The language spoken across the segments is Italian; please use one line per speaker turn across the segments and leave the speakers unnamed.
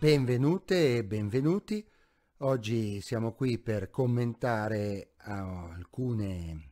Benvenute e benvenuti. Oggi siamo qui per commentare ah, alcune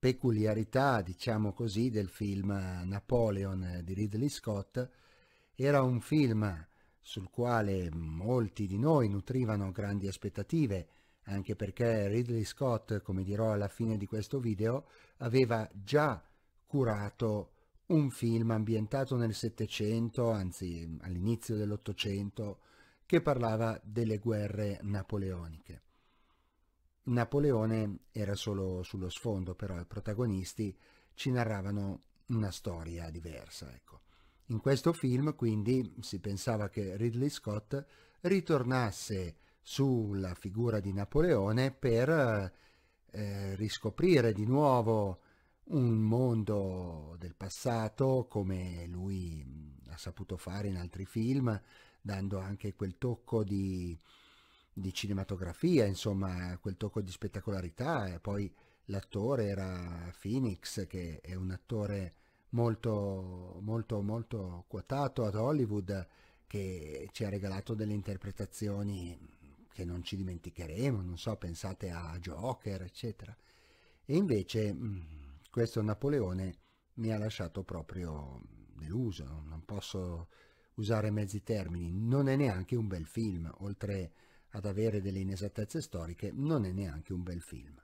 peculiarità, diciamo così, del film eh, Napoleon eh, di Ridley Scott, era un film sul quale molti di noi nutrivano grandi aspettative, anche perché Ridley Scott, come dirò alla fine di questo video, aveva già curato un film ambientato nel Settecento, anzi all'inizio dell'Ottocento, che parlava delle guerre napoleoniche. Napoleone era solo sullo sfondo, però i protagonisti ci narravano una storia diversa. Ecco. In questo film quindi si pensava che Ridley Scott ritornasse sulla figura di Napoleone per eh, riscoprire di nuovo un mondo del passato come lui ha saputo fare in altri film, dando anche quel tocco di di cinematografia, insomma, quel tocco di spettacolarità. E poi l'attore era Phoenix, che è un attore molto, molto, molto quotato ad Hollywood, che ci ha regalato delle interpretazioni che non ci dimenticheremo, non so, pensate a Joker, eccetera. E invece mm, questo Napoleone mi ha lasciato proprio deluso, non posso usare mezzi termini, non è neanche un bel film, oltre ad avere delle inesattezze storiche, non è neanche un bel film.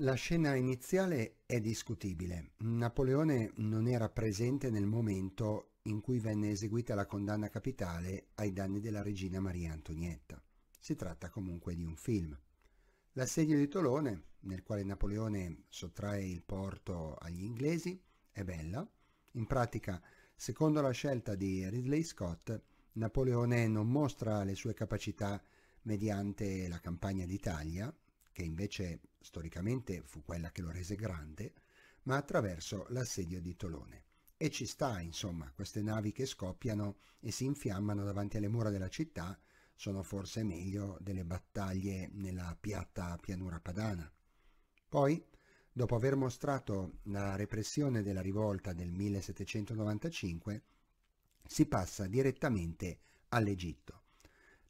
La scena iniziale è discutibile. Napoleone non era presente nel momento in cui venne eseguita la condanna capitale ai danni della regina Maria Antonietta. Si tratta comunque di un film. L'assedio di Tolone, nel quale Napoleone sottrae il porto agli inglesi, è bella. In pratica, secondo la scelta di Ridley Scott, Napoleone non mostra le sue capacità mediante la campagna d'Italia, che invece storicamente fu quella che lo rese grande, ma attraverso l'assedio di Tolone. E ci sta, insomma, queste navi che scoppiano e si infiammano davanti alle mura della città sono forse meglio delle battaglie nella piatta pianura padana. Poi, dopo aver mostrato la repressione della rivolta del 1795, si passa direttamente all'Egitto.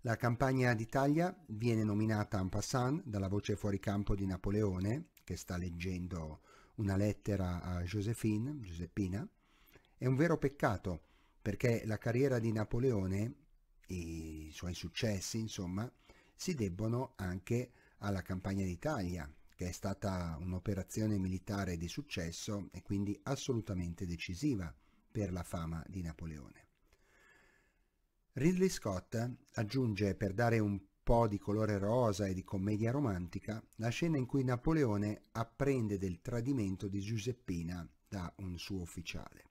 La campagna d'Italia viene nominata en passant dalla voce fuori campo di Napoleone, che sta leggendo una lettera a Josephine, Giuseppina. È un vero peccato, perché la carriera di Napoleone, i suoi successi, insomma, si debbono anche alla campagna d'Italia, che è stata un'operazione militare di successo e quindi assolutamente decisiva per la fama di Napoleone. Ridley Scott aggiunge per dare un po' di colore rosa e di commedia romantica la scena in cui Napoleone apprende del tradimento di Giuseppina da un suo ufficiale.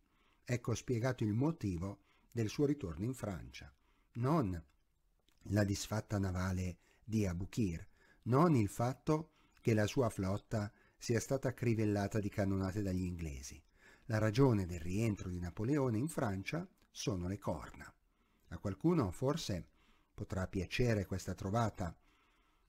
Ecco spiegato il motivo del suo ritorno in Francia. Non la disfatta navale di Abukir, non il fatto che la sua flotta sia stata crivellata di cannonate dagli inglesi. La ragione del rientro di Napoleone in Francia sono le corna. A qualcuno forse potrà piacere questa trovata,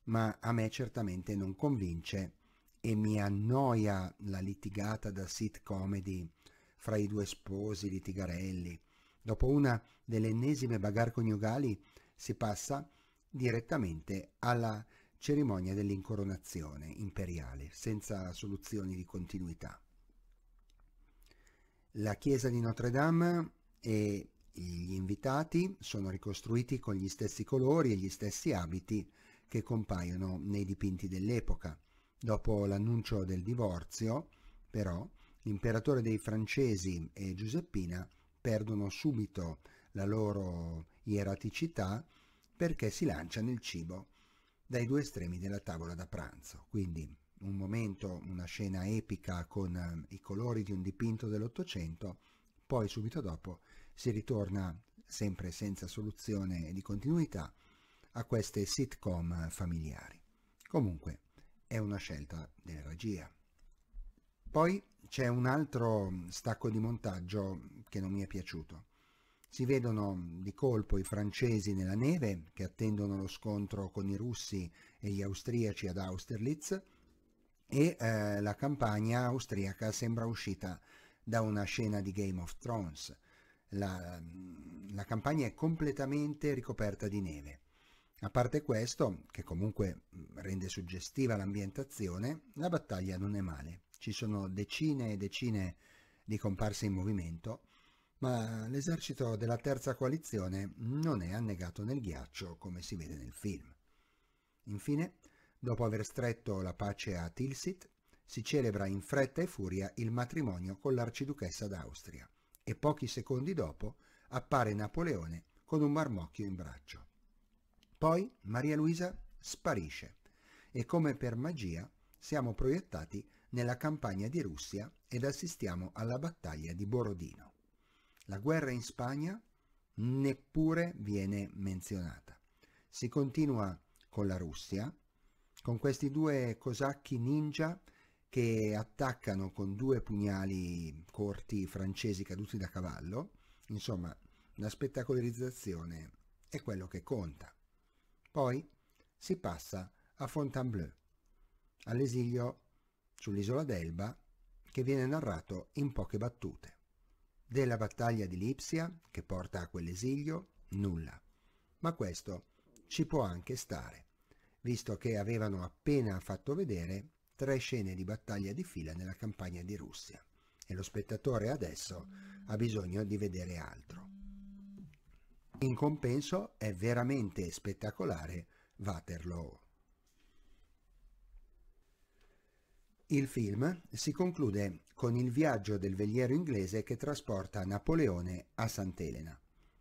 ma a me certamente non convince e mi annoia la litigata da sitcomedy fra i due sposi litigarelli. Dopo una delle ennesime bagar coniugali si passa direttamente alla cerimonia dell'incoronazione imperiale, senza soluzioni di continuità. La chiesa di Notre Dame è gli invitati sono ricostruiti con gli stessi colori e gli stessi abiti che compaiono nei dipinti dell'epoca. Dopo l'annuncio del divorzio, però, l'imperatore dei francesi e Giuseppina perdono subito la loro ieraticità perché si lancia nel cibo dai due estremi della tavola da pranzo. Quindi un momento, una scena epica con eh, i colori di un dipinto dell'Ottocento, poi subito dopo si ritorna sempre senza soluzione di continuità a queste sitcom familiari. Comunque è una scelta della regia. Poi c'è un altro stacco di montaggio che non mi è piaciuto. Si vedono di colpo i francesi nella neve che attendono lo scontro con i russi e gli austriaci ad Austerlitz e eh, la campagna austriaca sembra uscita da una scena di Game of Thrones la, la campagna è completamente ricoperta di neve. A parte questo, che comunque rende suggestiva l'ambientazione, la battaglia non è male. Ci sono decine e decine di comparse in movimento, ma l'esercito della terza coalizione non è annegato nel ghiaccio come si vede nel film. Infine, dopo aver stretto la pace a Tilsit, si celebra in fretta e furia il matrimonio con l'arciduchessa d'Austria, e pochi secondi dopo appare Napoleone con un marmocchio in braccio. Poi Maria Luisa sparisce e come per magia siamo proiettati nella campagna di Russia ed assistiamo alla battaglia di Borodino. La guerra in Spagna neppure viene menzionata. Si continua con la Russia, con questi due cosacchi ninja che attaccano con due pugnali corti francesi caduti da cavallo. Insomma, la spettacolarizzazione è quello che conta. Poi si passa a Fontainebleau, all'esilio sull'isola d'Elba, che viene narrato in poche battute. Della battaglia di Lipsia, che porta a quell'esilio, nulla. Ma questo ci può anche stare, visto che avevano appena fatto vedere tre scene di battaglia di fila nella campagna di Russia e lo spettatore adesso ha bisogno di vedere altro. In compenso è veramente spettacolare Waterloo. Il film si conclude con il viaggio del veliero inglese che trasporta Napoleone a Sant'Elena.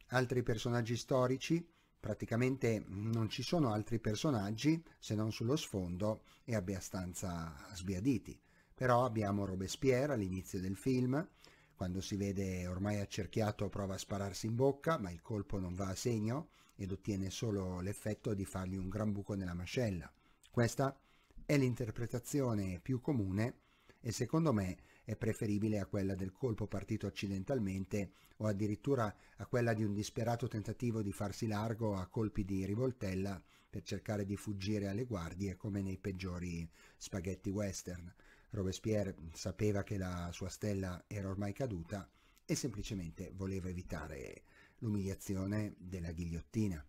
Altri personaggi storici praticamente non ci sono altri personaggi se non sullo sfondo e abbastanza sbiaditi. Però abbiamo Robespierre all'inizio del film, quando si vede ormai accerchiato prova a spararsi in bocca, ma il colpo non va a segno ed ottiene solo l'effetto di fargli un gran buco nella mascella. Questa è l'interpretazione più comune e secondo me è preferibile a quella del colpo partito accidentalmente o addirittura a quella di un disperato tentativo di farsi largo a colpi di rivoltella per cercare di fuggire alle guardie come nei peggiori spaghetti western. Robespierre sapeva che la sua stella era ormai caduta e semplicemente voleva evitare l'umiliazione della ghigliottina.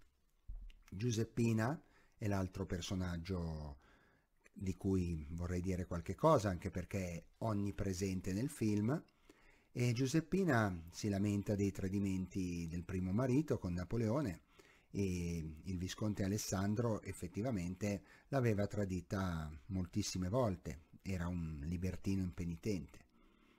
Giuseppina è l'altro personaggio di cui vorrei dire qualche cosa anche perché è onnipresente nel film, e Giuseppina si lamenta dei tradimenti del primo marito con Napoleone e il visconte Alessandro effettivamente l'aveva tradita moltissime volte, era un libertino impenitente.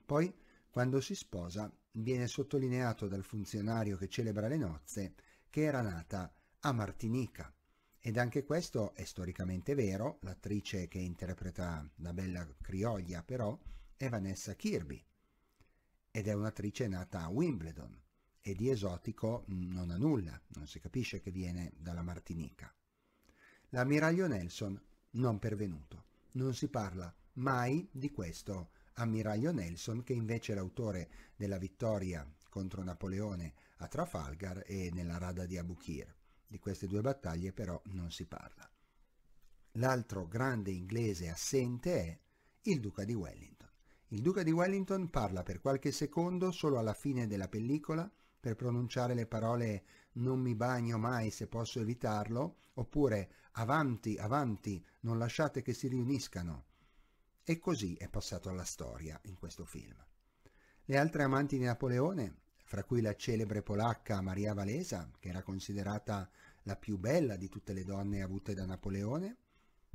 Poi, quando si sposa, viene sottolineato dal funzionario che celebra le nozze che era nata a Martinica, ed anche questo è storicamente vero, l'attrice che interpreta la bella Crioglia però è Vanessa Kirby ed è un'attrice nata a Wimbledon e di esotico non ha nulla, non si capisce che viene dalla Martinica. L'ammiraglio Nelson non pervenuto, non si parla mai di questo ammiraglio Nelson che invece è l'autore della vittoria contro Napoleone a Trafalgar e nella rada di Abukir. Di queste due battaglie però non si parla. L'altro grande inglese assente è il duca di Wellington. Il duca di Wellington parla per qualche secondo solo alla fine della pellicola per pronunciare le parole non mi bagno mai se posso evitarlo, oppure avanti, avanti, non lasciate che si riuniscano. E così è passato alla storia in questo film. Le altre amanti di Napoleone fra cui la celebre polacca Maria Valesa, che era considerata la più bella di tutte le donne avute da Napoleone,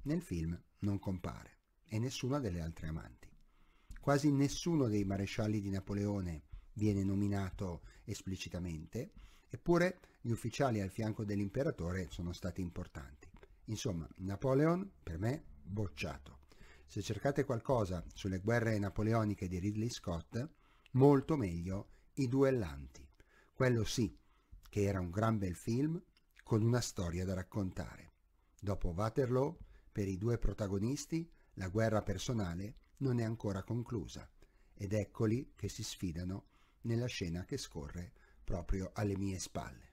nel film non compare e nessuna delle altre amanti. Quasi nessuno dei marescialli di Napoleone viene nominato esplicitamente, eppure gli ufficiali al fianco dell'imperatore sono stati importanti. Insomma, Napoleon per me bocciato. Se cercate qualcosa sulle guerre napoleoniche di Ridley Scott, molto meglio i duellanti, quello sì, che era un gran bel film con una storia da raccontare. Dopo Waterloo, per i due protagonisti, la guerra personale non è ancora conclusa ed eccoli che si sfidano nella scena che scorre proprio alle mie spalle.